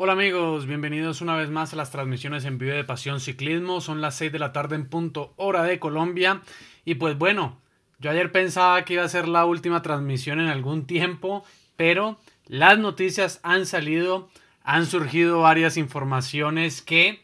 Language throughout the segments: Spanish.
Hola amigos, bienvenidos una vez más a las transmisiones en vivo de Pasión Ciclismo. Son las 6 de la tarde en punto hora de Colombia. Y pues bueno, yo ayer pensaba que iba a ser la última transmisión en algún tiempo, pero las noticias han salido, han surgido varias informaciones que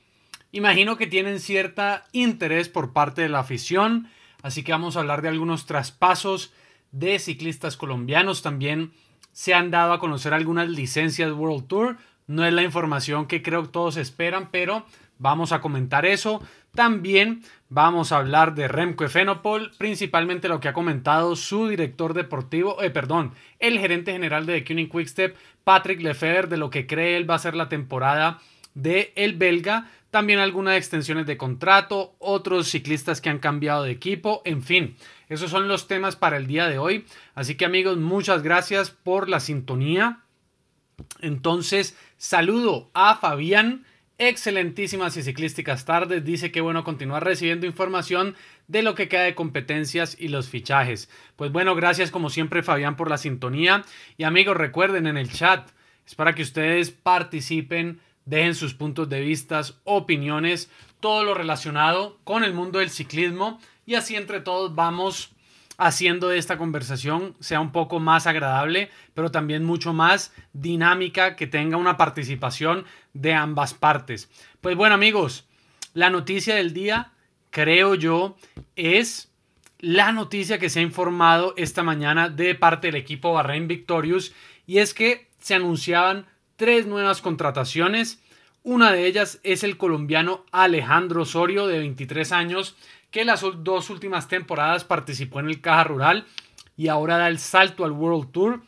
imagino que tienen cierta interés por parte de la afición. Así que vamos a hablar de algunos traspasos de ciclistas colombianos también. Se han dado a conocer algunas licencias World Tour no es la información que creo que todos esperan, pero vamos a comentar eso. También vamos a hablar de Remco Efenopol, principalmente lo que ha comentado su director deportivo, eh, perdón, el gerente general de The Quick Quickstep, Patrick Lefebvre, de lo que cree él va a ser la temporada de el belga. También algunas extensiones de contrato, otros ciclistas que han cambiado de equipo, en fin. Esos son los temas para el día de hoy. Así que amigos, muchas gracias por la sintonía. Entonces, Saludo a Fabián. Excelentísimas y ciclísticas tardes. Dice que bueno continuar recibiendo información de lo que queda de competencias y los fichajes. Pues bueno, gracias como siempre Fabián por la sintonía. Y amigos, recuerden en el chat, es para que ustedes participen, dejen sus puntos de vista, opiniones, todo lo relacionado con el mundo del ciclismo. Y así entre todos vamos haciendo de esta conversación sea un poco más agradable, pero también mucho más dinámica, que tenga una participación de ambas partes. Pues bueno amigos, la noticia del día, creo yo, es la noticia que se ha informado esta mañana de parte del equipo Bahrain Victorious y es que se anunciaban tres nuevas contrataciones. Una de ellas es el colombiano Alejandro Osorio de 23 años que las dos últimas temporadas participó en el Caja Rural y ahora da el salto al World Tour.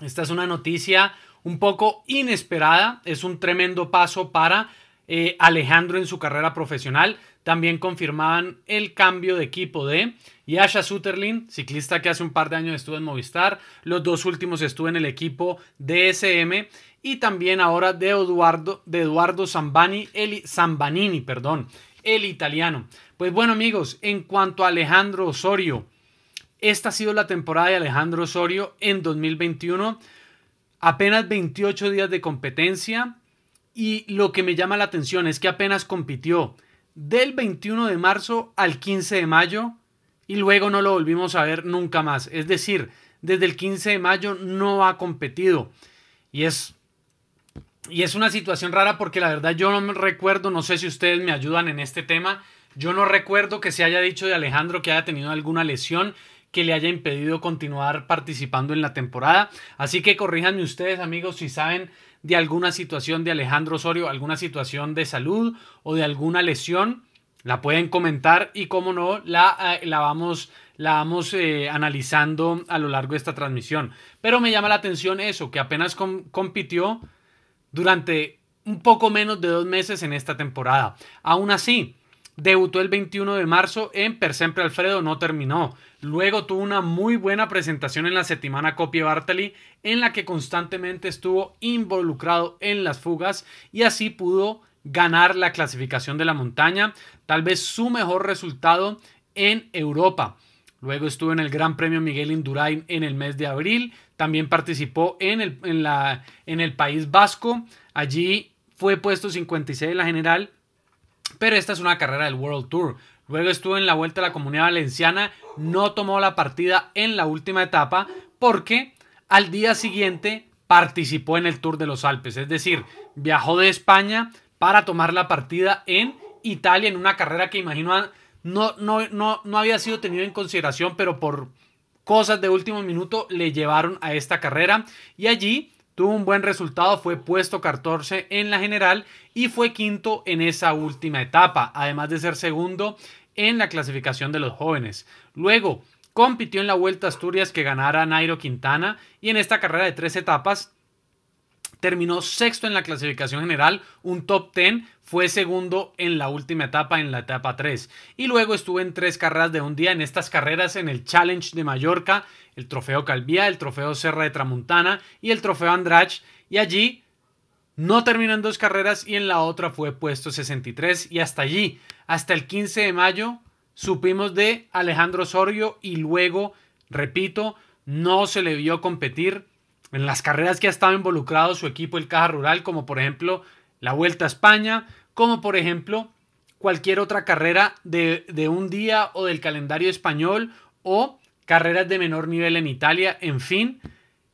Esta es una noticia un poco inesperada, es un tremendo paso para eh, Alejandro en su carrera profesional. También confirmaban el cambio de equipo de Yasha Suterlin, ciclista que hace un par de años estuvo en Movistar. Los dos últimos estuvo en el equipo DSM. Y también ahora de Eduardo, de Eduardo Zambanini, el italiano. Pues bueno amigos, en cuanto a Alejandro Osorio, esta ha sido la temporada de Alejandro Osorio en 2021. Apenas 28 días de competencia y lo que me llama la atención es que apenas compitió del 21 de marzo al 15 de mayo y luego no lo volvimos a ver nunca más. Es decir, desde el 15 de mayo no ha competido. Y es, y es una situación rara porque la verdad yo no me recuerdo, no sé si ustedes me ayudan en este tema, yo no recuerdo que se haya dicho de Alejandro que haya tenido alguna lesión que le haya impedido continuar participando en la temporada. Así que corríjanme ustedes, amigos, si saben de alguna situación de Alejandro Osorio, alguna situación de salud o de alguna lesión, la pueden comentar y como no, eh, la, vamos, la vamos eh, analizando a lo largo de esta transmisión. Pero me llama la atención eso, que apenas compitió durante un poco menos de dos meses en esta temporada. Aún así, Debutó el 21 de marzo en Per Sempre Alfredo, no terminó. Luego tuvo una muy buena presentación en la Semana Copia Bartali. en la que constantemente estuvo involucrado en las fugas y así pudo ganar la clasificación de la montaña, tal vez su mejor resultado en Europa. Luego estuvo en el Gran Premio Miguel Indurain en el mes de abril. También participó en el, en la, en el País Vasco. Allí fue puesto 56 en la general pero esta es una carrera del World Tour. Luego estuvo en la Vuelta a la Comunidad Valenciana, no tomó la partida en la última etapa porque al día siguiente participó en el Tour de los Alpes, es decir, viajó de España para tomar la partida en Italia en una carrera que imagino no, no, no, había sido tenido en consideración, pero por cosas de último minuto le llevaron a esta carrera y allí Tuvo un buen resultado, fue puesto 14 en la general y fue quinto en esa última etapa, además de ser segundo en la clasificación de los jóvenes. Luego, compitió en la Vuelta a Asturias que ganara Nairo Quintana y en esta carrera de tres etapas Terminó sexto en la clasificación general, un top 10, fue segundo en la última etapa, en la etapa 3. Y luego estuvo en tres carreras de un día, en estas carreras en el Challenge de Mallorca, el Trofeo Calvía, el Trofeo Serra de Tramontana y el Trofeo Andrach. Y allí no terminó en dos carreras y en la otra fue puesto 63 y hasta allí, hasta el 15 de mayo, supimos de Alejandro Osorio y luego, repito, no se le vio competir en las carreras que ha estado involucrado su equipo, el Caja Rural, como por ejemplo la Vuelta a España, como por ejemplo cualquier otra carrera de, de un día o del calendario español o carreras de menor nivel en Italia, en fin,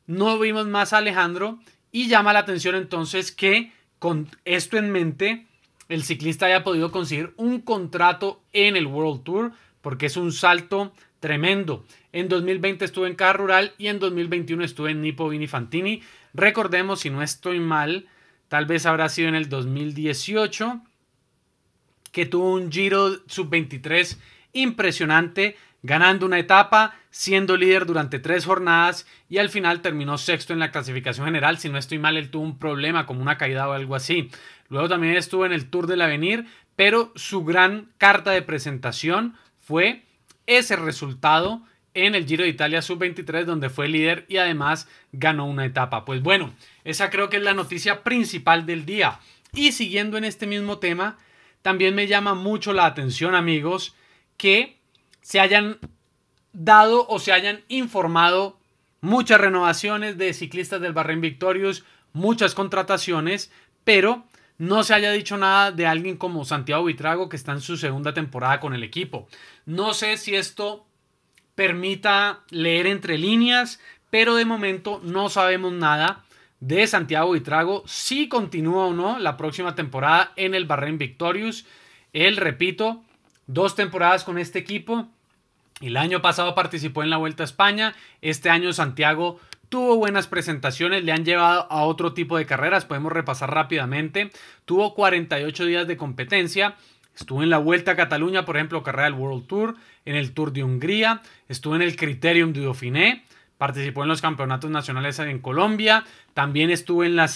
no vimos más a Alejandro y llama la atención entonces que con esto en mente el ciclista haya podido conseguir un contrato en el World Tour porque es un salto tremendo. En 2020 estuve en Car Rural y en 2021 estuve en Nipo Vini Fantini. Recordemos, si no estoy mal, tal vez habrá sido en el 2018 que tuvo un Giro sub-23 impresionante, ganando una etapa, siendo líder durante tres jornadas y al final terminó sexto en la clasificación general. Si no estoy mal, él tuvo un problema como una caída o algo así. Luego también estuvo en el Tour del Avenir, pero su gran carta de presentación fue ese resultado en el Giro de Italia sub-23 donde fue líder y además ganó una etapa. Pues bueno, esa creo que es la noticia principal del día. Y siguiendo en este mismo tema, también me llama mucho la atención amigos que se hayan dado o se hayan informado muchas renovaciones de ciclistas del Barren Victorious, muchas contrataciones, pero no se haya dicho nada de alguien como Santiago Vitrago que está en su segunda temporada con el equipo. No sé si esto permita leer entre líneas, pero de momento no sabemos nada de Santiago Vitrago, si continúa o no la próxima temporada en el Barren Victorious. Él, repito, dos temporadas con este equipo. El año pasado participó en la Vuelta a España. Este año Santiago tuvo buenas presentaciones, le han llevado a otro tipo de carreras. Podemos repasar rápidamente. Tuvo 48 días de competencia. Estuvo en la Vuelta a Cataluña, por ejemplo, carrera del World Tour en el Tour de Hungría, estuvo en el Criterium de Dauphiné, participó en los campeonatos nacionales en Colombia, también estuvo en la,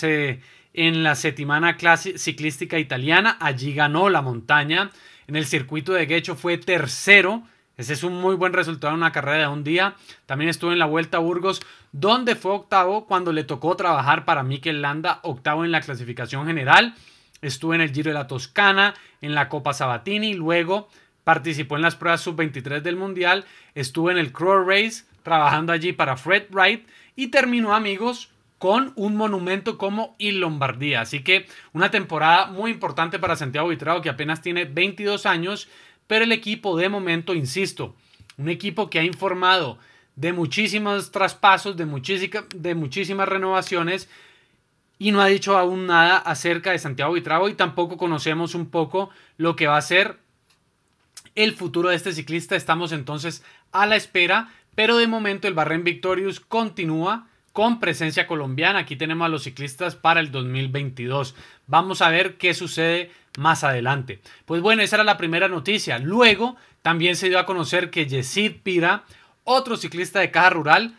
en la Setimana clase Ciclística Italiana, allí ganó la montaña, en el circuito de Guecho fue tercero, ese es un muy buen resultado en una carrera de un día, también estuvo en la Vuelta a Burgos, donde fue octavo cuando le tocó trabajar para Mikel Landa, octavo en la clasificación general, estuvo en el Giro de la Toscana, en la Copa Sabatini, luego Participó en las pruebas sub-23 del Mundial, estuvo en el Crow Race, trabajando allí para Fred Wright y terminó, amigos, con un monumento como Il Lombardía. Así que una temporada muy importante para Santiago Vitrao, que apenas tiene 22 años, pero el equipo de momento, insisto, un equipo que ha informado de muchísimos traspasos, de, de muchísimas renovaciones, y no ha dicho aún nada acerca de Santiago Vitrao y tampoco conocemos un poco lo que va a ser el futuro de este ciclista. Estamos entonces a la espera, pero de momento el Barren Victorious continúa con presencia colombiana. Aquí tenemos a los ciclistas para el 2022. Vamos a ver qué sucede más adelante. Pues bueno, esa era la primera noticia. Luego también se dio a conocer que Yesid Pira, otro ciclista de Caja Rural,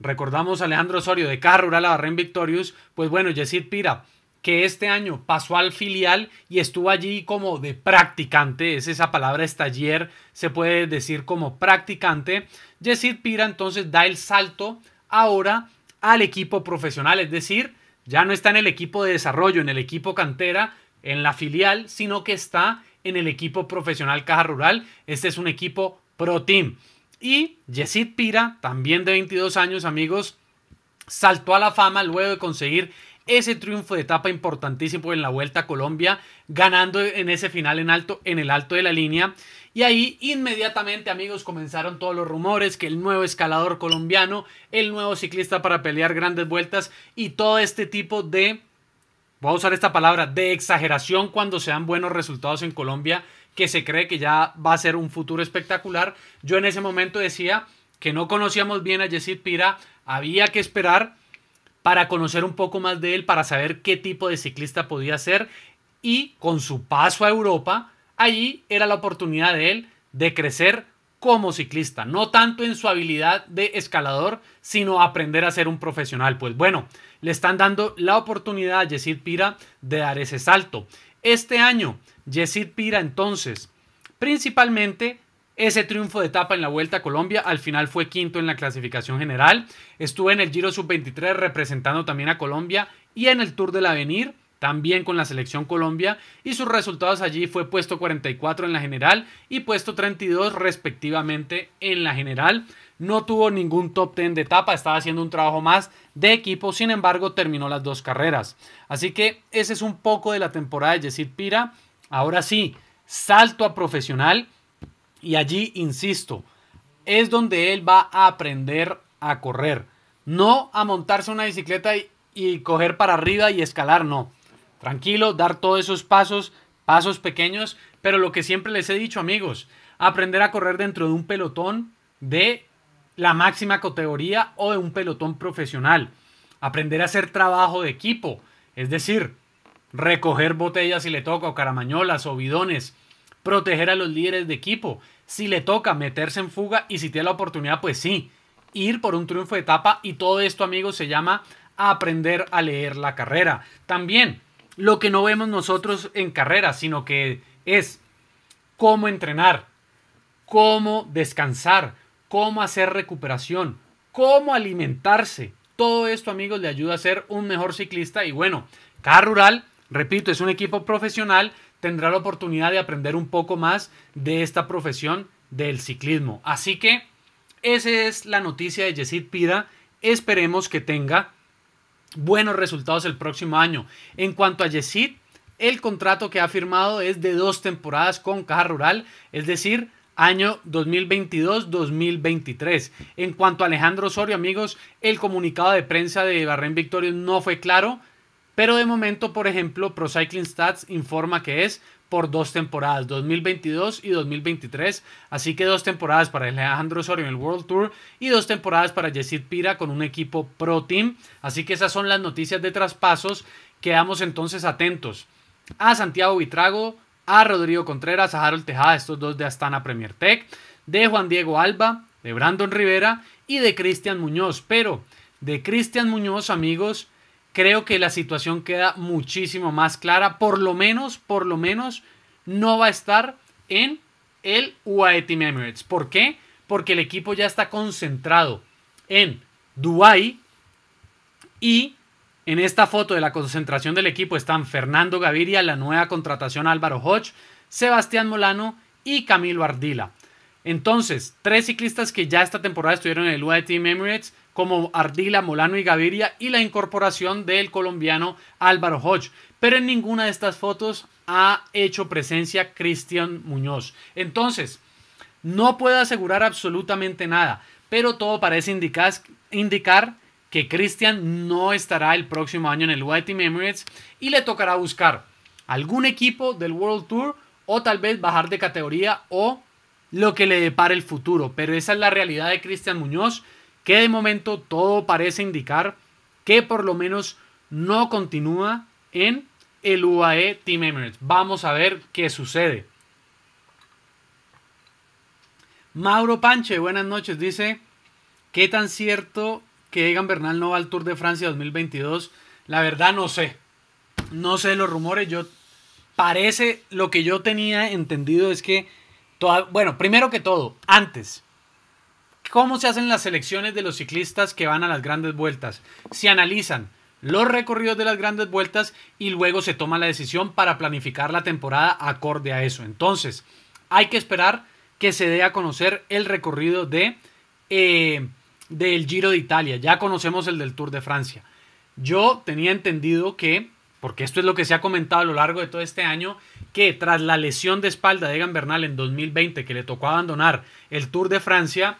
recordamos a Alejandro Osorio de Caja Rural a Barren Victorious, pues bueno, Yesid Pira que este año pasó al filial y estuvo allí como de practicante, es esa palabra estallier, se puede decir como practicante, Yesid Pira entonces da el salto ahora al equipo profesional, es decir, ya no está en el equipo de desarrollo, en el equipo cantera, en la filial, sino que está en el equipo profesional Caja Rural, este es un equipo pro team. Y Yesid Pira, también de 22 años amigos, saltó a la fama luego de conseguir ese triunfo de etapa importantísimo en la Vuelta a Colombia, ganando en ese final en alto, en el alto de la línea. Y ahí inmediatamente, amigos, comenzaron todos los rumores que el nuevo escalador colombiano, el nuevo ciclista para pelear grandes vueltas y todo este tipo de, voy a usar esta palabra, de exageración cuando se dan buenos resultados en Colombia, que se cree que ya va a ser un futuro espectacular. Yo en ese momento decía que no conocíamos bien a Yesid Pira, había que esperar para conocer un poco más de él, para saber qué tipo de ciclista podía ser y con su paso a Europa, allí era la oportunidad de él de crecer como ciclista, no tanto en su habilidad de escalador, sino aprender a ser un profesional. Pues bueno, le están dando la oportunidad a Yesid Pira de dar ese salto. Este año, Yesid Pira entonces principalmente ese triunfo de etapa en la Vuelta a Colombia. Al final fue quinto en la clasificación general. Estuve en el Giro Sub-23 representando también a Colombia y en el Tour del Avenir también con la selección Colombia y sus resultados allí fue puesto 44 en la general y puesto 32 respectivamente en la general. No tuvo ningún top 10 de etapa, estaba haciendo un trabajo más de equipo, sin embargo terminó las dos carreras. Así que ese es un poco de la temporada de Yesid Pira. Ahora sí, salto a profesional y allí, insisto, es donde él va a aprender a correr. No a montarse una bicicleta y, coger para arriba y escalar, no. Tranquilo, dar todos esos pasos, pasos pequeños, pero lo que siempre les he dicho amigos, aprender a correr dentro de un pelotón de la máxima categoría o de un pelotón profesional. Aprender a hacer trabajo de equipo, es decir, recoger botellas si le toca o caramañolas o bidones, proteger a los líderes de equipo. Si le toca meterse en fuga y si tiene la oportunidad, pues sí, ir por un triunfo de etapa y todo esto, amigos, se llama aprender a leer la carrera. También lo que no vemos nosotros en carrera, sino que es cómo entrenar, cómo descansar, cómo hacer recuperación, cómo alimentarse. Todo esto, amigos, le ayuda a ser un mejor ciclista y bueno, Car Rural, repito, es un equipo profesional tendrá la oportunidad de aprender un poco más de esta profesión del ciclismo. Así que esa es la noticia de Yesid Pida. Esperemos que tenga buenos resultados el próximo año. En cuanto a Yesid, el contrato que ha firmado es de dos temporadas con Caja Rural, es decir, año 2022-2023. En cuanto a Alejandro Osorio, amigos, el comunicado de prensa de Barren Victorio no fue claro. Pero de momento, por ejemplo, Pro Cycling Stats informa que es por dos temporadas, 2022 y 2023. Así que dos temporadas para Alejandro Osorio en el World Tour y dos temporadas para Yesid Pira con un equipo Pro Team. Así que esas son las noticias de traspasos. Quedamos entonces atentos a Santiago Vitrago, a Rodrigo Contreras, a Harold Tejada, estos dos de Astana Premier Tech, de Juan Diego Alba, de Brandon Rivera y de Cristian Muñoz. Pero de Cristian Muñoz, amigos, creo que la situación queda muchísimo más clara. Por lo menos, por lo menos, no va a estar en el UAE Team Emirates. ¿Por qué? Porque el equipo ya está concentrado en Dubái y en esta foto de la concentración del equipo están Fernando Gaviria, la nueva contratación Álvaro Hodge, Sebastián Molano y Camilo Ardila. Entonces, tres ciclistas que ya esta temporada estuvieron en el UAE Team Emirates como Ardila, Molano y Gaviria y la incorporación del colombiano Álvaro Hodge. Pero en ninguna de estas fotos ha hecho presencia Cristian Muñoz. Entonces, no puedo asegurar absolutamente nada, pero todo parece indicar, indicar que Cristian no estará el próximo año en el White Team Emirates y le tocará buscar algún equipo del World Tour o tal vez bajar de categoría o lo que le depara el futuro. Pero esa es la realidad de Cristian Muñoz que de momento todo parece indicar que por lo menos no continúa en el UAE Team Emirates. Vamos a ver qué sucede. Mauro Panche, buenas noches, dice, ¿qué tan cierto que Egan Bernal no va al Tour de Francia 2022? La verdad no sé. No sé los rumores, yo parece lo que yo tenía entendido es que bueno, primero que todo, antes cómo se hacen las selecciones de los ciclistas que van a las grandes vueltas. Se analizan los recorridos de las grandes vueltas y luego se toma la decisión para planificar la temporada acorde a eso. Entonces, hay que esperar que se dé a conocer el recorrido de, eh, del Giro de Italia. Ya conocemos el del Tour de Francia. Yo tenía entendido que, porque esto es lo que se ha comentado a lo largo de todo este año, que tras la lesión de espalda de Egan Bernal en 2020, que le tocó abandonar el Tour de Francia,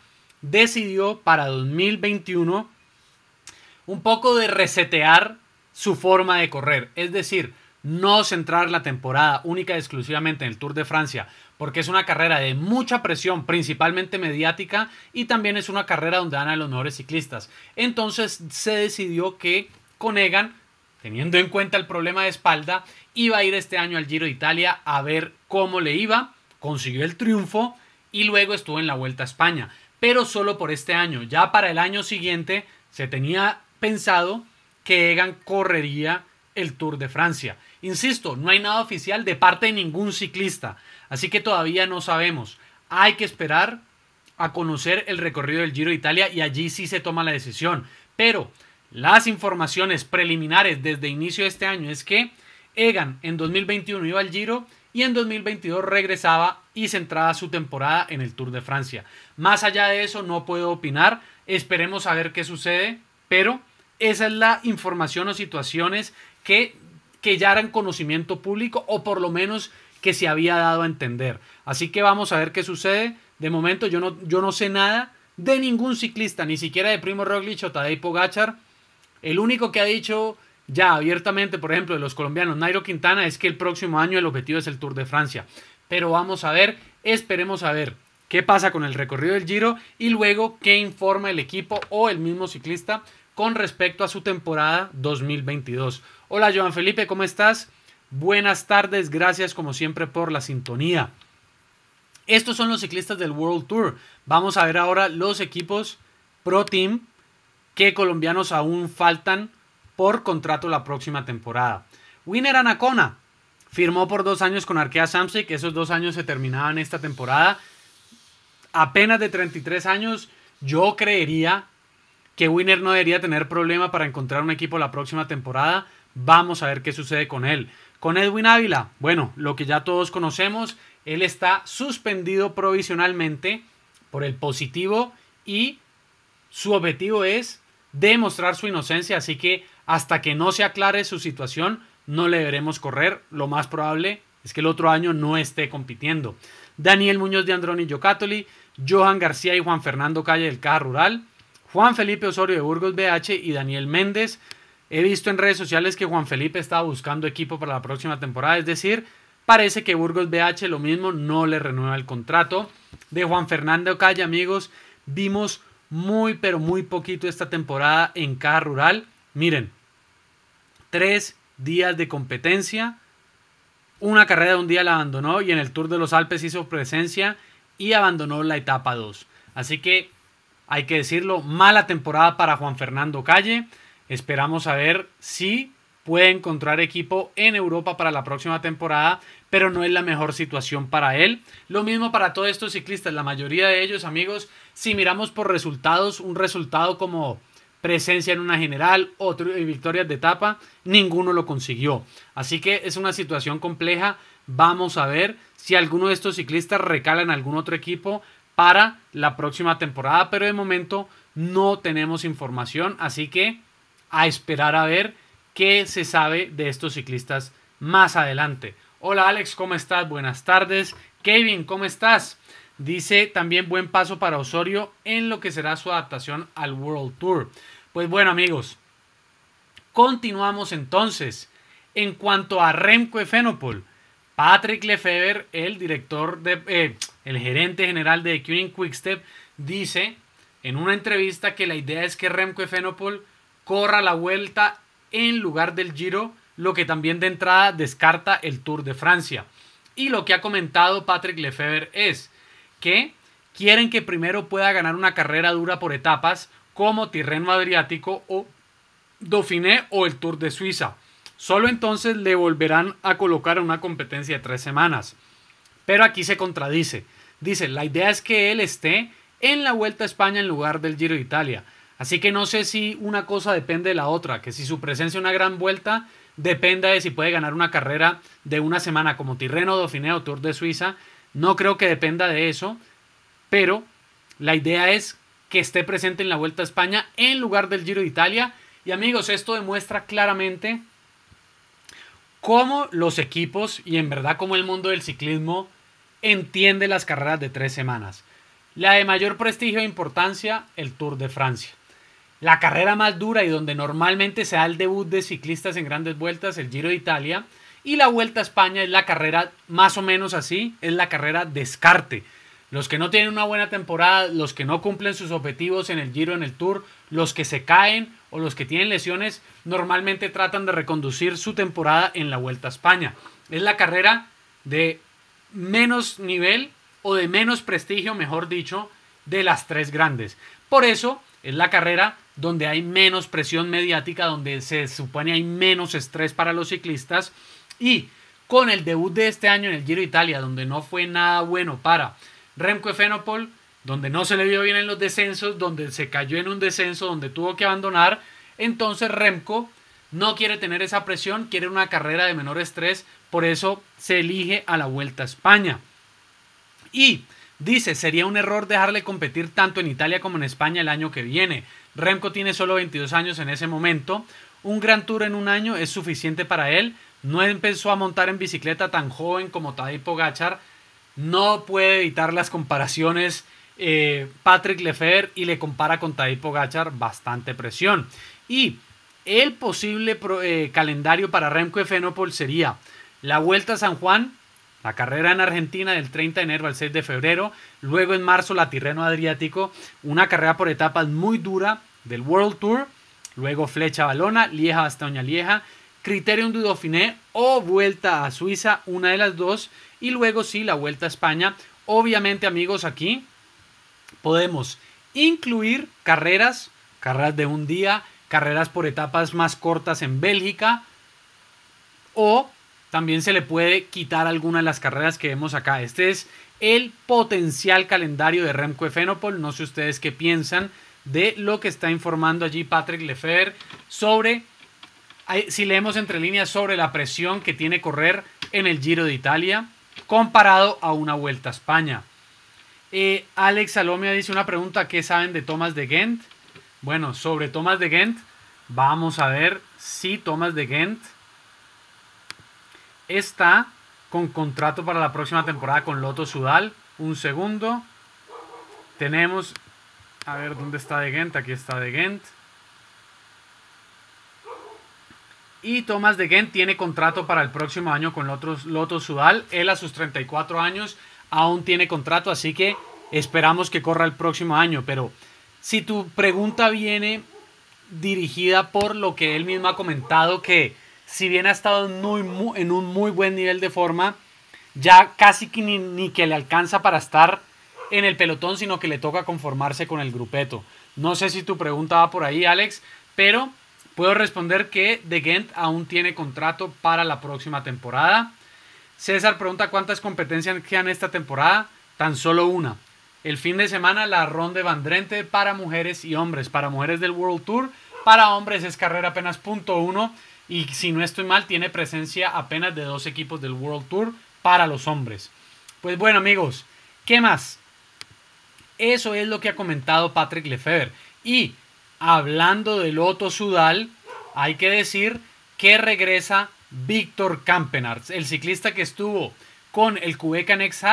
decidió para 2021 un poco de resetear su forma de correr. Es decir, no centrar la temporada única y exclusivamente en el Tour de Francia, porque es una carrera de mucha presión, principalmente mediática, y también es una carrera donde dan a los mejores ciclistas. Entonces se decidió que Conegan, teniendo en cuenta el problema de espalda, iba a ir este año al Giro de Italia a ver cómo le iba, consiguió el triunfo y luego estuvo en la Vuelta a España pero solo por este año. Ya para el año siguiente se tenía pensado que Egan correría el Tour de Francia. Insisto, no hay nada oficial de parte de ningún ciclista, así que todavía no sabemos. Hay que esperar a conocer el recorrido del Giro de Italia y allí sí se toma la decisión. Pero las informaciones preliminares desde inicio de este año es que Egan en 2021 iba al Giro y en 2022 regresaba y centraba su temporada en el Tour de Francia. Más allá de eso no puedo opinar, esperemos a ver qué sucede, pero esa es la información o situaciones que, que ya eran conocimiento público o por lo menos que se había dado a entender. Así que vamos a ver qué sucede. De momento yo no, yo no sé nada de ningún ciclista, ni siquiera de Primo Roglic o Tadej Gachar. El único que ha dicho ya abiertamente, por ejemplo, de los colombianos Nairo Quintana, es que el próximo año el objetivo es el Tour de Francia. Pero vamos a ver, esperemos a ver qué pasa con el recorrido del Giro y luego qué informa el equipo o el mismo ciclista con respecto a su temporada 2022. Hola Joan Felipe, ¿cómo estás? Buenas tardes, gracias como siempre por la sintonía. Estos son los ciclistas del World Tour. Vamos a ver ahora los equipos Pro Team, qué colombianos aún faltan por contrato la próxima temporada. Winner Anacona firmó por dos años con Arkea Samsic, esos dos años se terminaban esta temporada. Apenas de 33 años, yo creería que Winner no debería tener problema para encontrar un equipo la próxima temporada. Vamos a ver qué sucede con él. Con Edwin Ávila, bueno, lo que ya todos conocemos, él está suspendido provisionalmente por el positivo y su objetivo es demostrar su inocencia, así que hasta que no se aclare su situación, no le veremos correr. Lo más probable es que el otro año no esté compitiendo. Daniel Muñoz de Androni Yocatoli, Johan García y Juan Fernando Calle del Caja Rural, Juan Felipe Osorio de Burgos BH y Daniel Méndez. He visto en redes sociales que Juan Felipe estaba buscando equipo para la próxima temporada, es decir, parece que Burgos BH lo mismo no le renueva el contrato. De Juan Fernando Calle, amigos, vimos muy pero muy poquito esta temporada en Caja Rural. Miren, tres días de competencia. Una carrera de un día la abandonó y en el Tour de los Alpes hizo presencia y abandonó la etapa 2. Así que hay que decirlo, mala temporada para Juan Fernando Calle. Esperamos a ver si puede encontrar equipo en Europa para la próxima temporada, pero no es la mejor situación para él. Lo mismo para todos estos ciclistas, la mayoría de ellos, amigos, si miramos por resultados, un resultado como presencia en una general, otro, eh, victorias de etapa, ninguno lo consiguió. Así que es una situación compleja. Vamos a ver si alguno de estos ciclistas recala en algún otro equipo para la próxima temporada, pero de momento no tenemos información, así que a esperar a ver qué se sabe de estos ciclistas más adelante. Hola Alex, ¿cómo estás? Buenas tardes. Kevin, ¿cómo estás? Dice también buen paso para Osorio en lo que será su adaptación al World Tour. Pues bueno amigos, continuamos entonces. En cuanto a Remco Efenopol, Patrick Lefebvre, el director de, eh, el gerente general de quick Quickstep, dice en una entrevista que la idea es que Remco Efenopol corra la vuelta en lugar del Giro, lo que también de entrada descarta el Tour de Francia. Y lo que ha comentado Patrick Lefebvre es que quieren que primero pueda ganar una carrera dura por etapas, como Tirreno Adriático o Dauphiné o el Tour de Suiza. Solo entonces le volverán a colocar una competencia de tres semanas. Pero aquí se contradice. Dice, la idea es que él esté en la Vuelta a España en lugar del Giro de Italia. Así que no sé si una cosa depende de la otra, que si su presencia en una gran vuelta dependa de si puede ganar una carrera de una semana como Tirreno, Dauphiné o Tour de Suiza. No creo que dependa de eso, pero la idea es que esté presente en la Vuelta a España en lugar del Giro de Italia. Y amigos, esto demuestra claramente cómo los equipos y en verdad cómo el mundo del ciclismo entiende las carreras de tres semanas. La de mayor prestigio e importancia, el Tour de Francia. La carrera más dura y donde normalmente se da el debut de ciclistas en grandes vueltas, el Giro de Italia. Y la Vuelta a España es la carrera más o menos así, es la carrera descarte. Los que no tienen una buena temporada, los que no cumplen sus objetivos en el Giro, en el Tour, los que se caen o los que tienen lesiones, normalmente tratan de reconducir su temporada en la Vuelta a España. Es la carrera de menos nivel o de menos prestigio, mejor dicho, de las tres grandes. Por eso es la carrera donde hay menos presión mediática, donde se supone hay menos estrés para los ciclistas y con el debut de este año en el Giro Italia, donde no fue nada bueno para Remco Efenopol, donde no se le vio bien en los descensos, donde se cayó en un descenso, donde tuvo que abandonar. Entonces Remco no quiere tener esa presión, quiere una carrera de menor estrés, por eso se elige a la Vuelta a España. Y dice, sería un error dejarle competir tanto en Italia como en España el año que viene. Remco tiene solo 22 años en ese momento. Un gran tour en un año es suficiente para él. No empezó a montar en bicicleta tan joven como Tadej Pogachar no puede evitar las comparaciones. Eh, Patrick Lefer y le compara con Tadej Gachar bastante presión. Y el posible eh, calendario para Remco Efenopol sería la Vuelta a San Juan, la carrera en Argentina del 30 de enero al 6 de febrero, luego en marzo la Tirreno Adriático, una carrera por etapas muy dura del World Tour, luego Flecha Balona, Lieja hasta Lieja, Criterium du Dauphiné o Vuelta a Suiza, una de las dos, y luego sí, la Vuelta a España. Obviamente, amigos, aquí podemos incluir carreras, carreras de un día, carreras por etapas más cortas en Bélgica o también se le puede quitar alguna de las carreras que vemos acá. Este es el potencial calendario de Remco Efenopol. No sé ustedes qué piensan de lo que está informando allí Patrick Lefebvre sobre, si leemos entre líneas, sobre la presión que tiene correr en el Giro de Italia comparado a una vuelta a España. Eh, Alex Salomia dice una pregunta, ¿qué saben de Thomas de Ghent? Bueno, sobre Thomas de Ghent, vamos a ver si Thomas de Ghent está con contrato para la próxima temporada con Loto Sudal. Un segundo. Tenemos, a ver, ¿dónde está de Ghent? Aquí está de Ghent. Y Thomas de Gent tiene contrato para el próximo año con otros Loto Sudal. Él a sus 34 años aún tiene contrato, así que esperamos que corra el próximo año. Pero si tu pregunta viene dirigida por lo que él mismo ha comentado, que si bien ha estado en un muy buen nivel de forma, ya casi ni que le alcanza para estar en el pelotón, sino que le toca conformarse con el grupeto. No sé si tu pregunta va por ahí, Alex, pero Puedo responder que De Gent aún tiene contrato para la próxima temporada. César pregunta cuántas competencias quedan esta temporada. Tan solo una. El fin de semana la ronda de Vandrente para mujeres y hombres. Para mujeres del World Tour. Para hombres es carrera apenas punto uno. Y si no estoy mal, tiene presencia apenas de dos equipos del World Tour para los hombres. Pues bueno, amigos, ¿qué más? Eso es lo que ha comentado Patrick Lefebvre. Y hablando del Loto Sudal, hay que decir que regresa Víctor Campenarts, el ciclista que estuvo con el Cubeca Next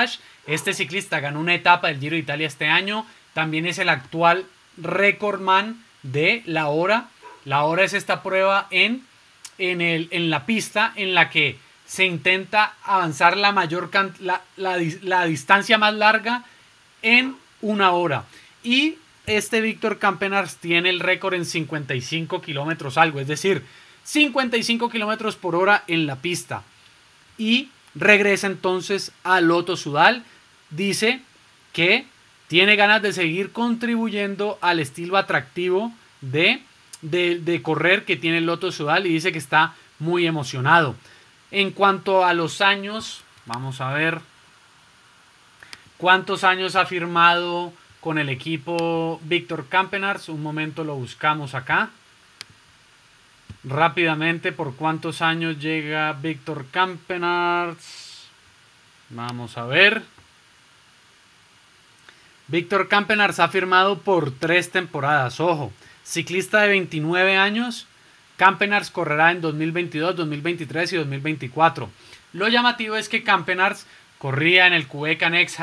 Este ciclista ganó una etapa del Giro de Italia este año. También es el actual recordman de la hora. La hora es esta prueba en, en, el, en la pista en la que se intenta avanzar la mayor la, la distancia más larga en una hora. Y este Víctor Campenars tiene el récord en 55 kilómetros algo, es decir, 55 kilómetros por hora en la pista. Y regresa entonces a Loto Sudal. Dice que tiene ganas de seguir contribuyendo al estilo atractivo de, de, de correr que tiene el Loto Sudal y dice que está muy emocionado. En cuanto a los años, vamos a ver cuántos años ha firmado con el equipo Víctor Campenars. Un momento lo buscamos acá. Rápidamente, ¿por cuántos años llega Víctor Campenars? Vamos a ver. Víctor Campenars ha firmado por tres temporadas. Ojo, ciclista de 29 años, Campenars correrá en 2022, 2023 y 2024. Lo llamativo es que Campenars corría en el Cueca Next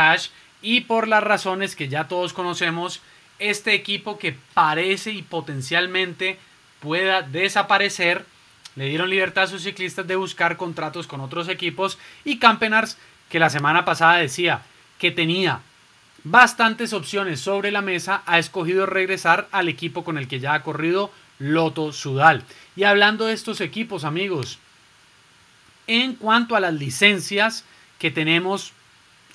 y por las razones que ya todos conocemos, este equipo que parece y potencialmente pueda desaparecer, le dieron libertad a sus ciclistas de buscar contratos con otros equipos y Campenars, que la semana pasada decía que tenía bastantes opciones sobre la mesa, ha escogido regresar al equipo con el que ya ha corrido Loto Sudal. Y hablando de estos equipos, amigos, en cuanto a las licencias que tenemos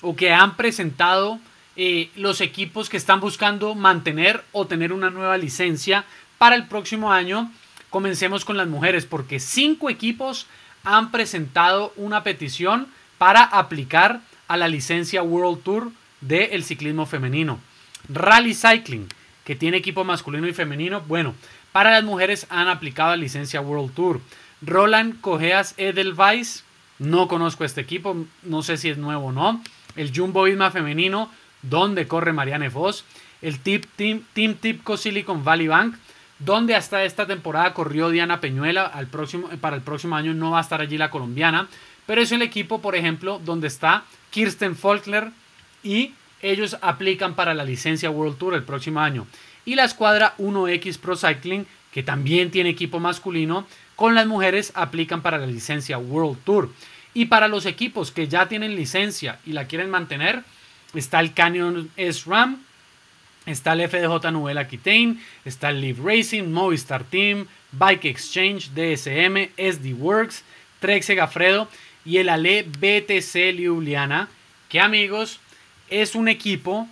o que han presentado eh, los equipos que están buscando mantener o tener una nueva licencia para el próximo año. Comencemos con las mujeres, porque cinco equipos han presentado una petición para aplicar a la licencia World Tour del ciclismo femenino. Rally Cycling, que tiene equipo masculino y femenino, bueno, para las mujeres han aplicado a licencia World Tour. Roland Cogeas Edelweiss, no conozco este equipo, no sé si es nuevo o no el Jumbo Visma femenino, donde corre Marianne Voss, el Team, Team, Team Tipco Silicon Valley Bank, donde hasta esta temporada corrió Diana Peñuela, al próximo, eh, para el próximo año no va a estar allí la colombiana, pero es el equipo, por ejemplo, donde está Kirsten Faulkner y ellos aplican para la licencia World Tour el próximo año. Y la escuadra 1X Pro Cycling, que también tiene equipo masculino, con las mujeres aplican para la licencia World Tour. Y para los equipos que ya tienen licencia y la quieren mantener, está el Canyon SRAM, está el FDJ Nubel Aquitaine, está el Live Racing, Movistar Team, Bike Exchange, DSM, SD Works, Trek Segafredo y el Ale BTC Ljubljana, que amigos, es un equipo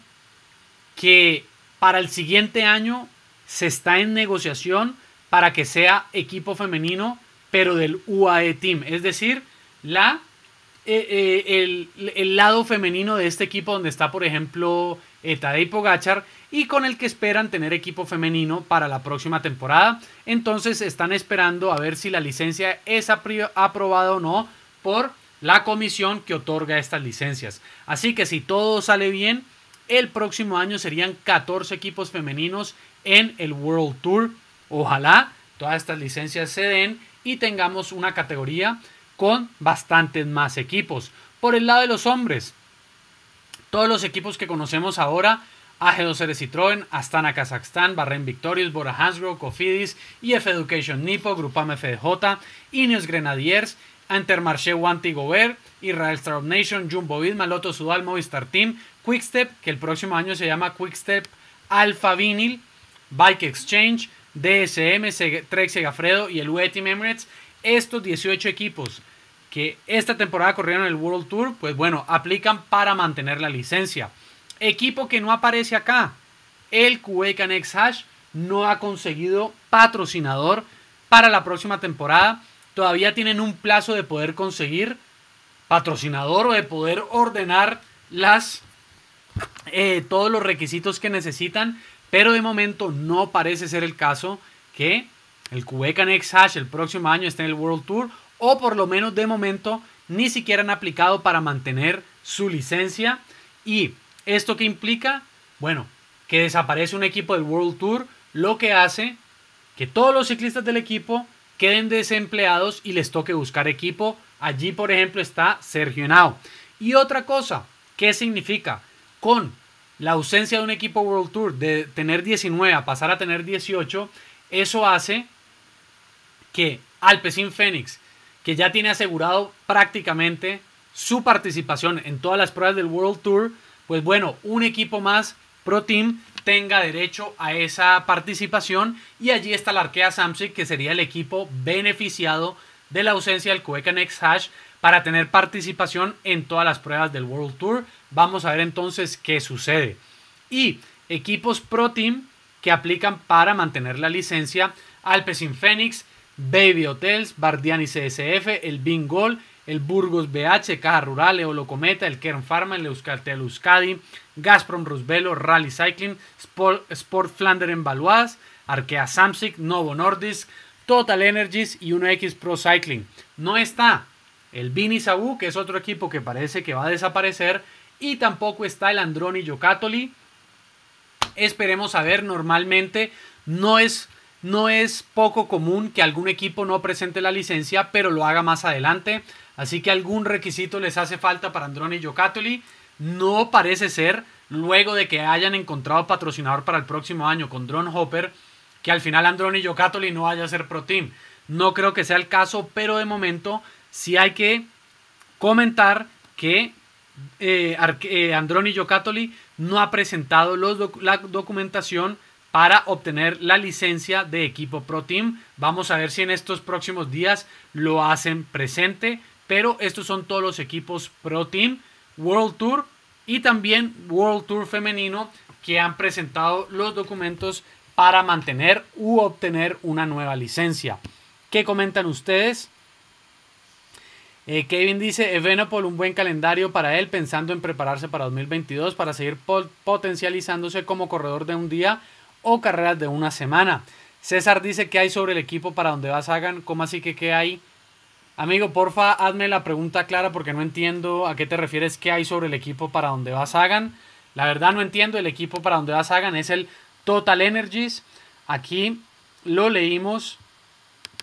que para el siguiente año se está en negociación para que sea equipo femenino, pero del UAE Team, es decir, la, eh, eh, el, lado femenino de este equipo donde está, por ejemplo, eh, Tadej Pogachar y con el que esperan tener equipo femenino para la próxima temporada. Entonces están esperando a ver si la licencia es aprobada o no por la comisión que otorga estas licencias. Así que si todo sale bien, el próximo año serían 14 equipos femeninos en el World Tour. Ojalá todas estas licencias se den y tengamos una categoría con bastantes más equipos. Por el lado de los hombres, todos los equipos que conocemos ahora, AG2R Citroën, Astana Kazajstán, Barren Victorious, Bora Hansgrohe, Cofidis, IF e Education Nipo, Grupama FDJ, Ineos Grenadiers, Intermarché Wanty Gobert, Israel Startup Nation, Jumbo Visma, Loto Sudal, Movistar Team, Quickstep, que el próximo año se llama Quickstep Alpha Vinyl, Bike Exchange, DSM, Trek Segafredo y el UET Emirates estos 18 equipos que esta temporada corrieron el World Tour, pues bueno, aplican para mantener la licencia. Equipo que no aparece acá, el Cueca Canex Hash no ha conseguido patrocinador para la próxima temporada. Todavía tienen un plazo de poder conseguir patrocinador o de poder ordenar las, eh, todos los requisitos que necesitan, pero de momento no parece ser el caso que el Cubeca Next Hash el próximo año está en el World Tour o por lo menos de momento ni siquiera han aplicado para mantener su licencia. ¿Y esto qué implica? Bueno, que desaparece un equipo del World Tour, lo que hace que todos los ciclistas del equipo queden desempleados y les toque buscar equipo. Allí, por ejemplo, está Sergio Henao. Y otra cosa, ¿qué significa? Con la ausencia de un equipo World Tour, de tener 19 a pasar a tener 18, eso hace que Alpecin Fénix, que ya tiene asegurado prácticamente su participación en todas las pruebas del World Tour, pues bueno, un equipo más Pro Team tenga derecho a esa participación y allí está la Arkea Samsic que sería el equipo beneficiado de la ausencia del Cueca Next Hash para tener participación en todas las pruebas del World Tour. Vamos a ver entonces qué sucede. Y equipos Pro Team que aplican para mantener la licencia in Phoenix, Baby Hotels, Bardiani CSF, el Bingol, el Burgos BH, Caja Rural, Eolo Cometa, el Kern Pharma, el Euskaltel Euskadi, Gazprom Rusvelo, Rally Cycling, Sport, Sport Flander en Arkea Samsic, Novo Nordisk, Total Energies y 1X Pro Cycling. No está el Bini Sabu, que es otro equipo que parece que va a desaparecer, y tampoco está el Androni Giocattoli, esperemos a ver. Normalmente no es, no es poco común que algún equipo no presente la licencia, pero lo haga más adelante. Así que algún requisito les hace falta para Androne y Giocattoli. No parece ser, luego de que hayan encontrado patrocinador para el próximo año con Drone Hopper, que al final Androne y Giocattoli no vaya a ser Pro Team. No creo que sea el caso, pero de momento sí hay que comentar que eh, eh, Androni Giocattoli no ha presentado los la documentación para obtener la licencia de equipo Pro Team. Vamos a ver si en estos próximos días lo hacen presente, pero estos son todos los equipos Pro Team, World Tour y también World Tour femenino que han presentado los documentos para mantener u obtener una nueva licencia. ¿Qué comentan ustedes? Eh, Kevin dice, por un buen calendario para él, pensando en prepararse para 2022 para seguir potencializándose como corredor de un día o carreras de una semana. César dice, ¿qué hay sobre el equipo para donde vas Hagan? ¿Cómo así que qué hay? Amigo, porfa, hazme la pregunta clara porque no entiendo a qué te refieres, qué hay sobre el equipo para donde vas Hagan. La verdad no entiendo, el equipo para donde vas Hagan es el Total Energies. Aquí lo leímos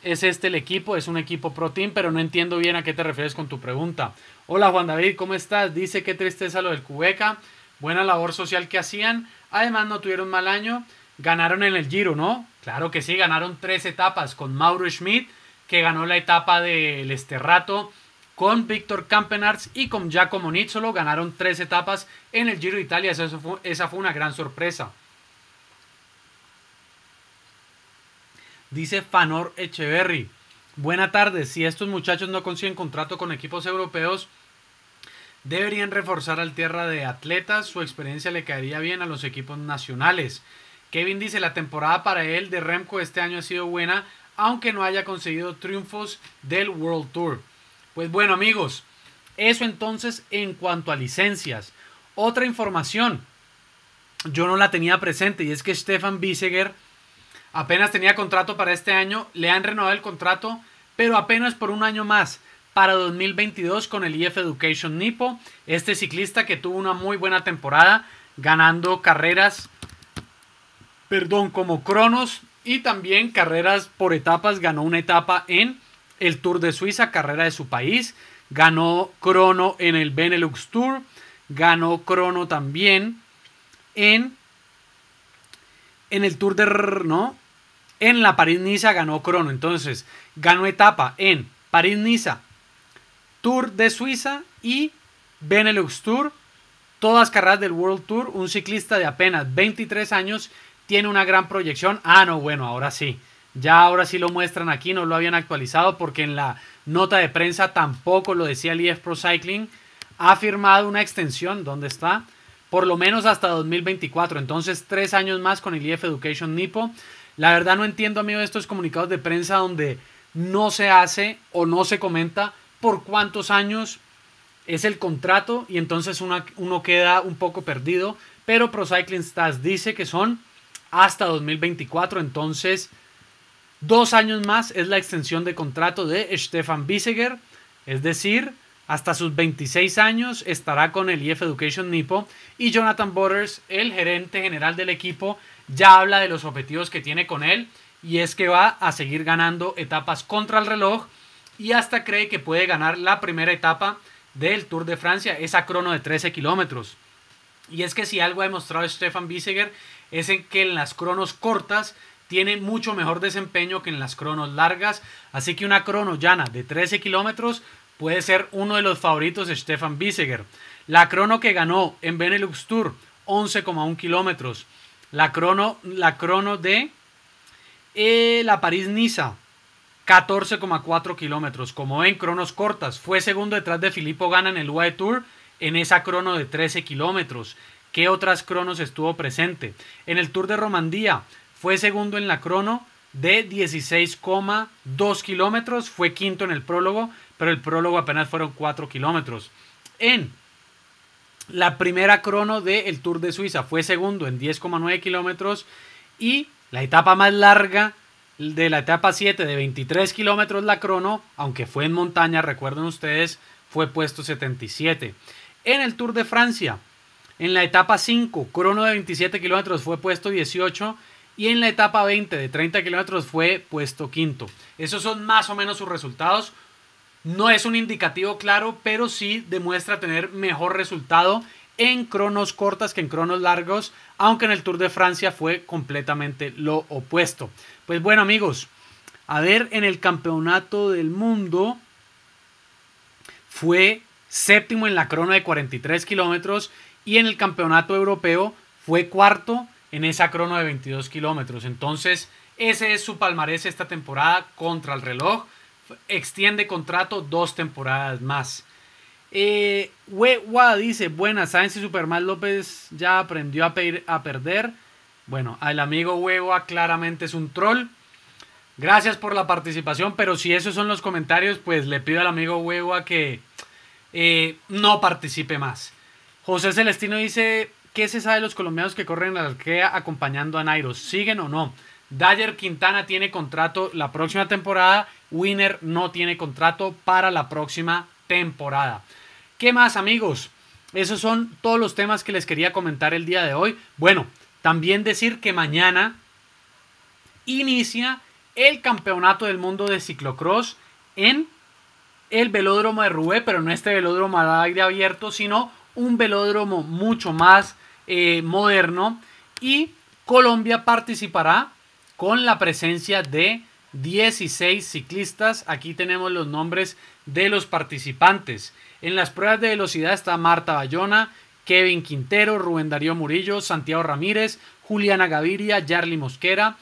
es este el equipo, es un equipo pro team, pero no entiendo bien a qué te refieres con tu pregunta. Hola Juan David, ¿cómo estás? Dice qué tristeza lo del Cubeca, buena labor social que hacían, además no tuvieron mal año, ganaron en el Giro, ¿no? Claro que sí, ganaron tres etapas con Mauro Schmidt, que ganó la etapa del rato, con Víctor Campenarts y con Giacomo Nizzolo, ganaron tres etapas en el Giro de Italia, Eso fue, esa fue una gran sorpresa. Dice Fanor Echeverry. Buena tarde. Si estos muchachos no consiguen contrato con equipos europeos, deberían reforzar al tierra de atletas. Su experiencia le caería bien a los equipos nacionales. Kevin dice, la temporada para él de Remco este año ha sido buena, aunque no haya conseguido triunfos del World Tour. Pues bueno amigos, eso entonces en cuanto a licencias. Otra información, yo no la tenía presente y es que Stefan Biseger Apenas tenía contrato para este año, le han renovado el contrato, pero apenas por un año más, para 2022 con el IF e Education Nipo. Este ciclista que tuvo una muy buena temporada, ganando carreras, perdón, como cronos y también carreras por etapas. Ganó una etapa en el Tour de Suiza, carrera de su país. Ganó crono en el Benelux Tour. Ganó crono también en, en el Tour de... ¿no? En la París-Niza ganó Crono. Entonces, ganó etapa en París-Niza, Tour de Suiza y Benelux Tour. Todas carreras del World Tour. Un ciclista de apenas 23 años tiene una gran proyección. Ah, no, bueno, ahora sí. Ya ahora sí lo muestran aquí, no lo habían actualizado porque en la nota de prensa tampoco lo decía el IF Pro Cycling. Ha firmado una extensión, ¿dónde está? Por lo menos hasta 2024, entonces tres años más con el IF Education Nipo. La verdad no entiendo, amigo, estos comunicados de prensa donde no se hace o no se comenta por cuántos años es el contrato y entonces uno queda un poco perdido. Pero Procycling Stats dice que son hasta 2024, entonces dos años más es la extensión de contrato de Stefan Biseger, es decir, hasta sus 26 años estará con el EF Education Nipo y Jonathan Borders, el gerente general del equipo, ya habla de los objetivos que tiene con él y es que va a seguir ganando etapas contra el reloj y hasta cree que puede ganar la primera etapa del Tour de Francia, esa crono de 13 kilómetros. Y es que si algo ha demostrado Stefan Biseger es en que en las cronos cortas tiene mucho mejor desempeño que en las cronos largas, así que una crono llana de 13 kilómetros puede ser uno de los favoritos de Stefan Biseger. La crono que ganó en Benelux Tour, 11,1 kilómetros. La crono, la crono de eh, la París-Niza, 14,4 kilómetros. Como ven, cronos cortas. Fue segundo detrás de Filippo Gana en el UAE Tour en esa crono de 13 kilómetros. ¿Qué otras cronos estuvo presente? En el Tour de Romandía fue segundo en la crono de 16,2 kilómetros. Fue quinto en el prólogo pero el prólogo apenas fueron 4 kilómetros. En la primera crono del Tour de Suiza fue segundo en 10,9 kilómetros y la etapa más larga de la etapa 7 de 23 kilómetros la crono, aunque fue en montaña, recuerden ustedes, fue puesto 77. En el Tour de Francia, en la etapa 5, crono de 27 kilómetros fue puesto 18 y en la etapa 20 de 30 kilómetros fue puesto quinto. Esos son más o menos sus resultados. No es un indicativo claro, pero sí demuestra tener mejor resultado en cronos cortas que en cronos largos, aunque en el Tour de Francia fue completamente lo opuesto. Pues bueno amigos, a ver, en el Campeonato del Mundo fue séptimo en la crono de 43 kilómetros y en el Campeonato Europeo fue cuarto en esa crono de 22 kilómetros. Entonces, ese es su palmarés esta temporada contra el reloj extiende contrato dos temporadas más. Eh, dice, buenas, ¿saben si Superman López ya aprendió a, a perder? Bueno, al amigo Wewa claramente es un troll. Gracias por la participación, pero si esos son los comentarios, pues le pido al amigo Wewa que eh, no participe más. José Celestino dice, ¿qué se sabe de los colombianos que corren la arquea acompañando a Nairo? ¿Siguen o no? Dayer Quintana tiene contrato la próxima temporada Winner no tiene contrato para la próxima temporada. ¿Qué más amigos? Esos son todos los temas que les quería comentar el día de hoy. Bueno, también decir que mañana inicia el Campeonato del Mundo de Ciclocross en el velódromo de Rubé, pero no este velódromo al aire abierto, sino un velódromo mucho más eh, moderno. Y Colombia participará con la presencia de 16 ciclistas. Aquí tenemos los nombres de los participantes. En las pruebas de velocidad está Marta Bayona, Kevin Quintero, Rubén Darío Murillo, Santiago Ramírez, Juliana Gaviria, Yarly Mosquera,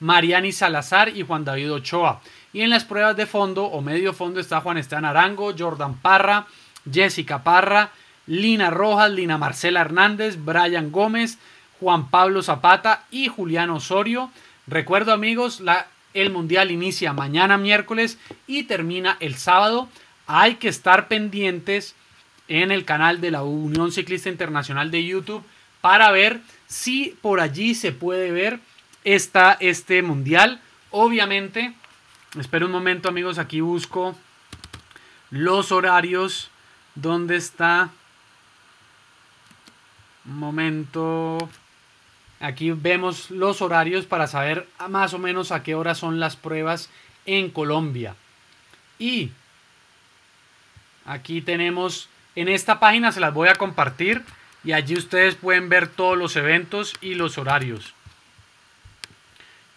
Mariani Salazar y Juan David Ochoa. Y en las pruebas de fondo o medio fondo está Juan Esteban Arango, Jordan Parra, Jessica Parra, Lina Rojas, Lina Marcela Hernández, Brian Gómez, Juan Pablo Zapata y Julián Osorio. Recuerdo amigos, la el Mundial inicia mañana miércoles y termina el sábado. Hay que estar pendientes en el canal de la Unión Ciclista Internacional de YouTube para ver si por allí se puede ver esta, este mundial. Obviamente, espero un momento amigos, aquí busco los horarios. ¿Dónde está? Un momento. Aquí vemos los horarios para saber más o menos a qué hora son las pruebas en Colombia. Y aquí tenemos, en esta página se las voy a compartir y allí ustedes pueden ver todos los eventos y los horarios.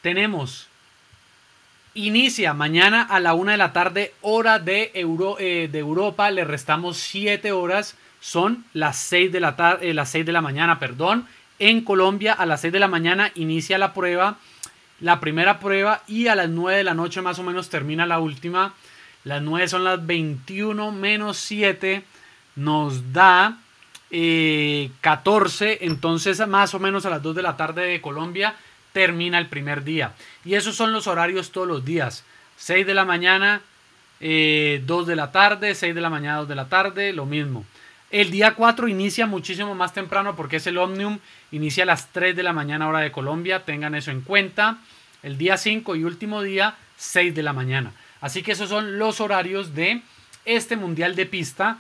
Tenemos, inicia mañana a la una de la tarde, hora de, eh, de Europa, le restamos 7 horas, son las 6 de la, tarde, eh, las de la mañana, perdón, en Colombia. A las 6 de la mañana inicia la prueba, la primera prueba, y a las 9 de la noche más o menos termina la última. Las 9 son las 21 menos 7, nos da 14, eh, entonces más o menos a las 2 de la tarde de Colombia termina el primer día. Y esos son los horarios todos los días. 6 de la mañana, 2 eh, de la tarde, 6 de la mañana, 2 de la tarde, lo mismo. El día 4 inicia muchísimo más temprano porque es el Omnium. Inicia a las 3 de la mañana hora de Colombia. Tengan eso en cuenta. El día 5 y último día, 6 de la mañana. Así que esos son los horarios de este Mundial de Pista,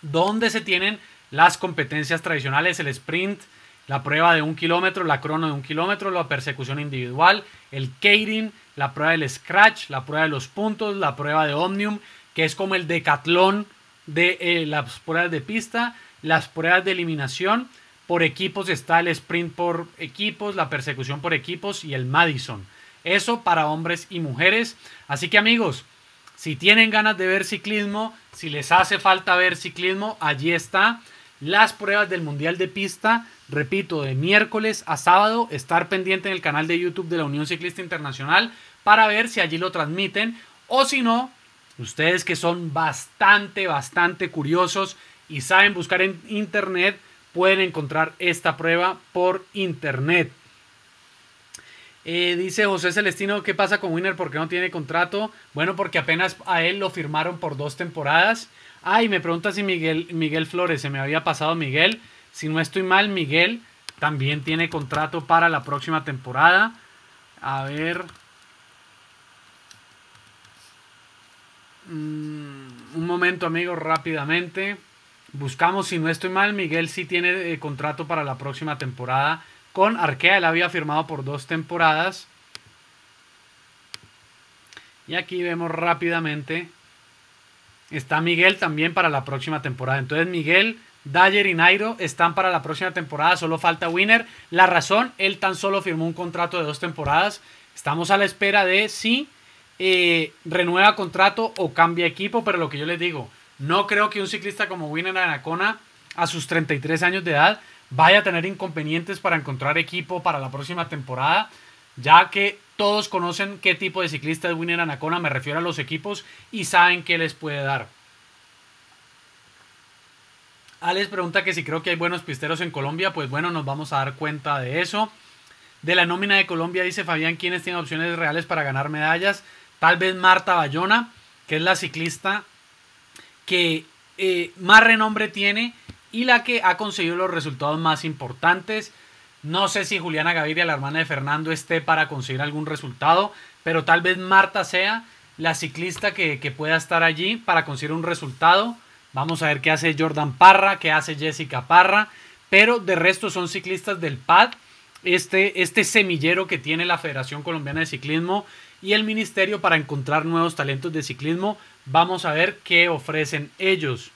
donde se tienen las competencias tradicionales, el sprint, la prueba de un kilómetro, la crono de un kilómetro, la persecución individual, el catering, la prueba del scratch, la prueba de los puntos, la prueba de Omnium, que es como el decatlón de eh, las pruebas de pista, las pruebas de eliminación. Por equipos está el sprint por equipos, la persecución por equipos y el Madison. Eso para hombres y mujeres. Así que amigos, si tienen ganas de ver ciclismo, si les hace falta ver ciclismo, allí está. Las pruebas del Mundial de Pista, repito, de miércoles a sábado, estar pendiente en el canal de YouTube de la Unión Ciclista Internacional para ver si allí lo transmiten o si no, Ustedes que son bastante, bastante curiosos y saben buscar en internet, pueden encontrar esta prueba por internet. Eh, dice José Celestino, ¿qué pasa con Winner? ¿Por qué no tiene contrato? Bueno, porque apenas a él lo firmaron por dos temporadas. Ay, me pregunta si Miguel, Miguel Flores, se me había pasado Miguel. Si no estoy mal, Miguel también tiene contrato para la próxima temporada. A ver, Mm, un momento, amigos, rápidamente. Buscamos, si no estoy mal, Miguel si tiene eh, contrato para la próxima temporada con Arkea. Él había firmado por dos temporadas. Y aquí vemos rápidamente. Está Miguel también para la próxima temporada. Entonces Miguel, Dyer y Nairo están para la próxima temporada. Solo falta Winner. La razón, él tan solo firmó un contrato de dos temporadas. Estamos a la espera de si... Eh, renueva contrato o cambia equipo, pero lo que yo les digo, no creo que un ciclista como Winner Anacona a sus 33 años de edad vaya a tener inconvenientes para encontrar equipo para la próxima temporada, ya que todos conocen qué tipo de ciclista es Winner Anacona, me refiero a los equipos, y saben qué les puede dar. Alex pregunta que si creo que hay buenos pisteros en Colombia, pues bueno, nos vamos a dar cuenta de eso. De la nómina de Colombia dice Fabián, ¿quiénes tienen opciones reales para ganar medallas? Tal vez Marta Bayona, que es la ciclista que eh, más renombre tiene y la que ha conseguido los resultados más importantes. No sé si Juliana Gaviria, la hermana de Fernando, esté para conseguir algún resultado, pero tal vez Marta sea la ciclista que, pueda estar allí para conseguir un resultado. Vamos a ver qué hace Jordan Parra, qué hace Jessica Parra, pero de resto son ciclistas del PAD, este, este semillero que tiene la Federación Colombiana de Ciclismo y el ministerio para encontrar nuevos talentos de ciclismo. Vamos a ver qué ofrecen ellos.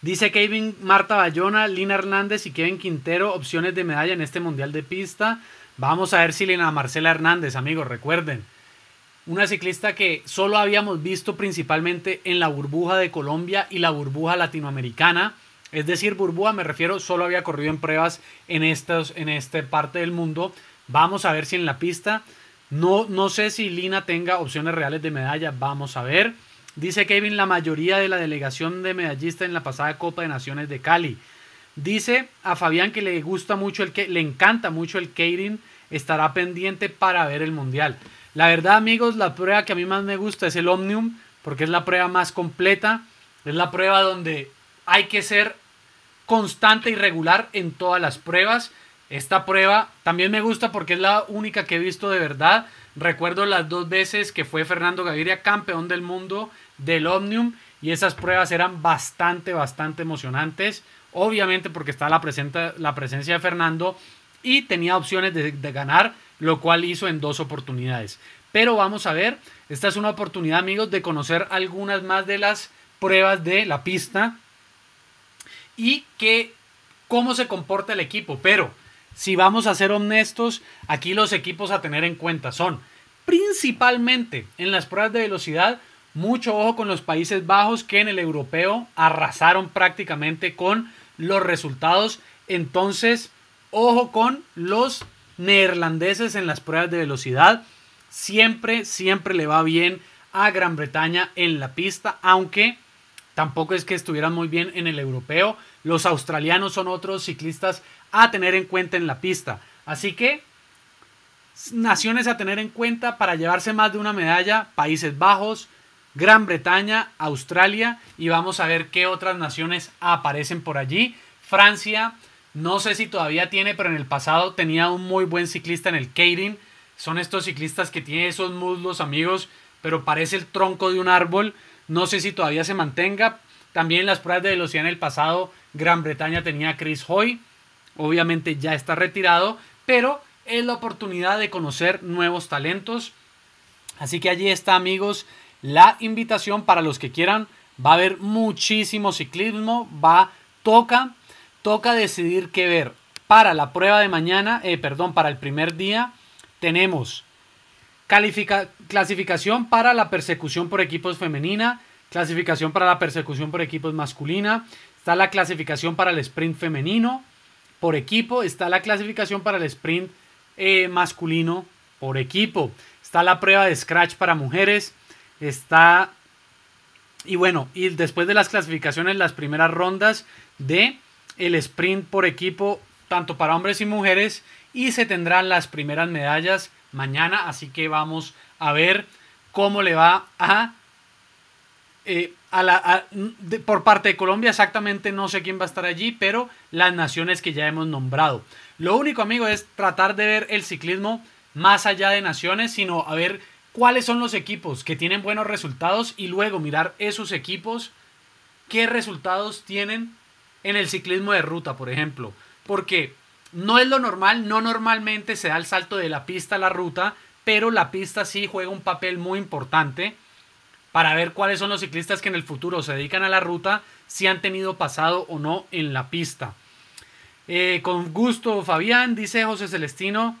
Dice Kevin Marta Bayona, Lina Hernández y Kevin Quintero, opciones de medalla en este Mundial de Pista. Vamos a ver si Lina Marcela Hernández, amigos, recuerden. Una ciclista que solo habíamos visto principalmente en la burbuja de Colombia y la burbuja latinoamericana. Es decir, burbuja me refiero, solo había corrido en pruebas en, estos, en esta parte del mundo. Vamos a ver si en la pista no, no sé si Lina tenga opciones reales de medalla, vamos a ver. Dice Kevin, la mayoría de la delegación de medallistas en la pasada Copa de Naciones de Cali. Dice a Fabián que le gusta mucho el que le encanta mucho el catering, estará pendiente para ver el mundial. La verdad, amigos, la prueba que a mí más me gusta es el Omnium, porque es la prueba más completa, es la prueba donde hay que ser constante y regular en todas las pruebas esta prueba también me gusta porque es la única que he visto de verdad. Recuerdo las dos veces que fue Fernando Gaviria campeón del mundo del Omnium y esas pruebas eran bastante, bastante emocionantes. Obviamente porque está la, la presencia de Fernando y tenía opciones de, de ganar, lo cual hizo en dos oportunidades. Pero vamos a ver, esta es una oportunidad amigos de conocer algunas más de las pruebas de la pista y que cómo se comporta el equipo. Pero si vamos a ser honestos, aquí los equipos a tener en cuenta son principalmente en las pruebas de velocidad, mucho ojo con los Países Bajos que en el europeo arrasaron prácticamente con los resultados. Entonces, ojo con los neerlandeses en las pruebas de velocidad. Siempre, siempre le va bien a Gran Bretaña en la pista, aunque tampoco es que estuvieran muy bien en el europeo. Los australianos son otros ciclistas a tener en cuenta en la pista. Así que, naciones a tener en cuenta para llevarse más de una medalla, Países Bajos, Gran Bretaña, Australia y vamos a ver qué otras naciones aparecen por allí. Francia, no sé si todavía tiene, pero en el pasado tenía un muy buen ciclista en el Keirin. Son estos ciclistas que tienen esos muslos, amigos, pero parece el tronco de un árbol. No sé si todavía se mantenga. También las pruebas de velocidad en el pasado, Gran Bretaña tenía a Chris Hoy. Obviamente ya está retirado, pero es la oportunidad de conocer nuevos talentos. Así que allí está, amigos, la invitación para los que quieran. Va a haber muchísimo ciclismo, va, toca, toca decidir qué ver. Para la prueba de mañana, eh, perdón, para el primer día, tenemos clasificación para la persecución por equipos femenina, clasificación para la persecución por equipos masculina, está la clasificación para el sprint femenino, por equipo, está la clasificación para el sprint eh, masculino por equipo, está la prueba de scratch para mujeres, está... Y bueno, y después de las clasificaciones, las primeras rondas de el sprint por equipo, tanto para hombres y mujeres, y se tendrán las primeras medallas mañana, así que vamos a ver cómo le va a eh, por parte de Colombia exactamente no sé quién va a estar allí, pero las naciones que ya hemos nombrado. Lo único, amigo, es tratar de ver el ciclismo más allá de naciones, sino a ver cuáles son los equipos que tienen buenos resultados y luego mirar esos equipos, qué resultados tienen en el ciclismo de ruta, por ejemplo. Porque no es lo normal, no normalmente se da el salto de la pista a la ruta, pero la pista sí juega un papel muy importante para ver cuáles son los ciclistas que en el futuro se dedican a la ruta, si han tenido pasado o no en la pista. Eh, con gusto, Fabián, dice José Celestino.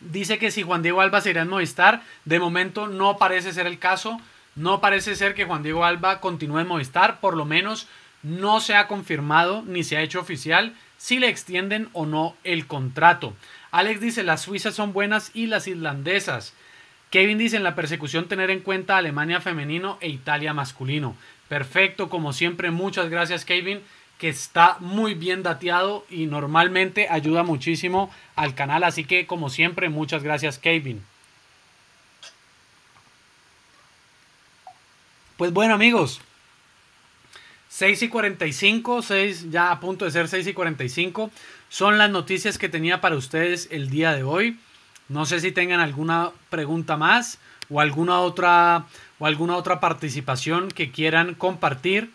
Dice que si Juan Diego Alba se irá en Movistar, de momento no parece ser el caso. No parece ser que Juan Diego Alba continúe en Movistar, por lo menos no se ha confirmado ni se ha hecho oficial si le extienden o no el contrato. Alex dice, las suizas son buenas y las irlandesas. Kevin dice en la persecución tener en cuenta Alemania femenino e Italia masculino. Perfecto, como siempre, muchas gracias Kevin, que está muy bien dateado y normalmente ayuda muchísimo al canal, así que como siempre, muchas gracias Kevin. Pues bueno amigos, 6 y 45, 6, ya a punto de ser 6 y 45, son las noticias que tenía para ustedes el día de hoy. No sé si tengan alguna pregunta más o alguna otra o alguna otra participación que quieran compartir,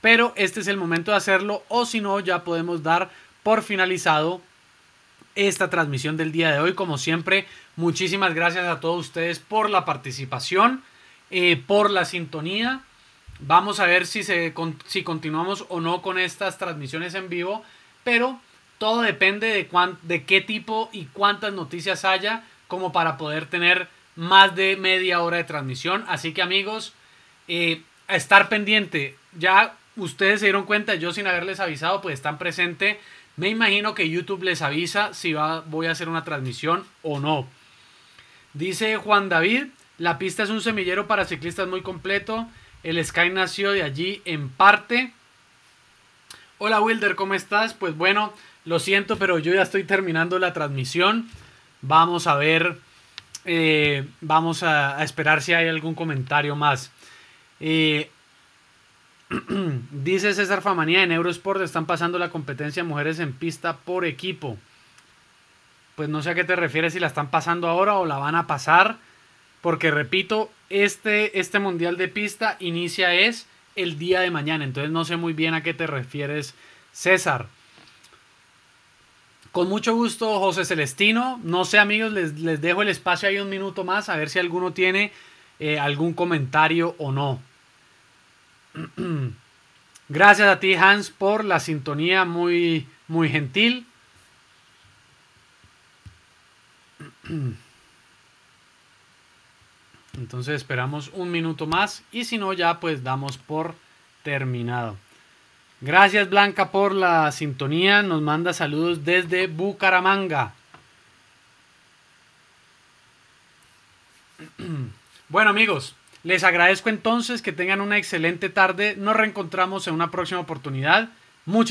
pero este es el momento de hacerlo o si no ya podemos dar por finalizado esta transmisión del día de hoy. Como siempre, muchísimas gracias a todos ustedes por la participación, eh, por la sintonía. Vamos a ver si, se, si continuamos o no con estas transmisiones en vivo, pero todo depende de, de qué tipo y cuántas noticias haya como para poder tener más de media hora de transmisión. Así que amigos, a eh, estar pendiente. Ya ustedes se dieron cuenta, yo sin haberles avisado, pues están presentes. Me imagino que YouTube les avisa si va, voy a hacer una transmisión o no. Dice Juan David, la pista es un semillero para ciclistas muy completo. El Sky nació de allí en parte. Hola Wilder, ¿cómo estás? Pues bueno, lo siento, pero yo ya estoy terminando la transmisión. Vamos a ver, eh, vamos a, esperar si hay algún comentario más. Eh, dice César Famanía, en Eurosport están pasando la competencia mujeres en pista por equipo. Pues no sé a qué te refieres si la están pasando ahora o la van a pasar. Porque repito, este, este mundial de pista inicia es el día de mañana. Entonces no sé muy bien a qué te refieres, César. Con mucho gusto, José Celestino. No sé, amigos, les, dejo el espacio ahí un minuto más a ver si alguno tiene eh, algún comentario o no. Gracias a ti, Hans, por la sintonía muy, muy gentil. Entonces esperamos un minuto más y si no ya pues damos por terminado. Gracias Blanca por la sintonía. Nos manda saludos desde Bucaramanga. Bueno amigos, les agradezco entonces que tengan una excelente tarde. Nos reencontramos en una próxima oportunidad. Muchas